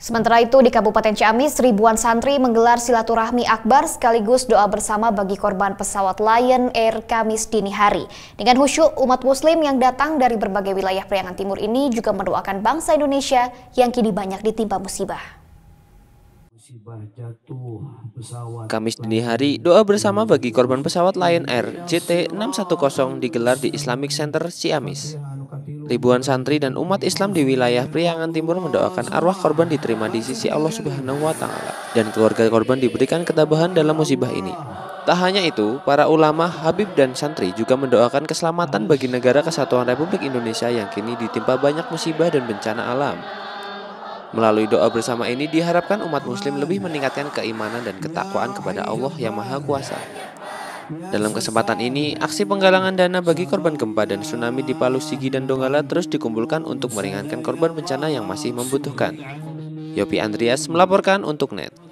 Sementara itu di Kabupaten Ciamis ribuan santri menggelar silaturahmi akbar sekaligus doa bersama bagi korban pesawat Lion Air Kamis dini hari. Dengan khusyuk umat muslim yang datang dari berbagai wilayah Priangan Timur ini juga mendoakan bangsa Indonesia yang kini banyak ditimpa musibah. Kamis dini hari, doa bersama bagi korban pesawat Lion Air JT610 digelar di Islamic Center Ciamis. Ribuan santri dan umat Islam di wilayah Priangan Timur mendoakan arwah korban diterima di sisi Allah Subhanahu wa taala dan keluarga korban diberikan ketabahan dalam musibah ini. Tak hanya itu, para ulama, habib dan santri juga mendoakan keselamatan bagi negara kesatuan Republik Indonesia yang kini ditimpa banyak musibah dan bencana alam. Melalui doa bersama ini diharapkan umat muslim lebih meningkatkan keimanan dan ketakwaan kepada Allah yang Maha Kuasa. Dalam kesempatan ini, aksi penggalangan dana bagi korban gempa dan tsunami di Palu, Sigi, dan Donggala terus dikumpulkan untuk meringankan korban bencana yang masih membutuhkan. Yopi Andreas melaporkan untuk NET.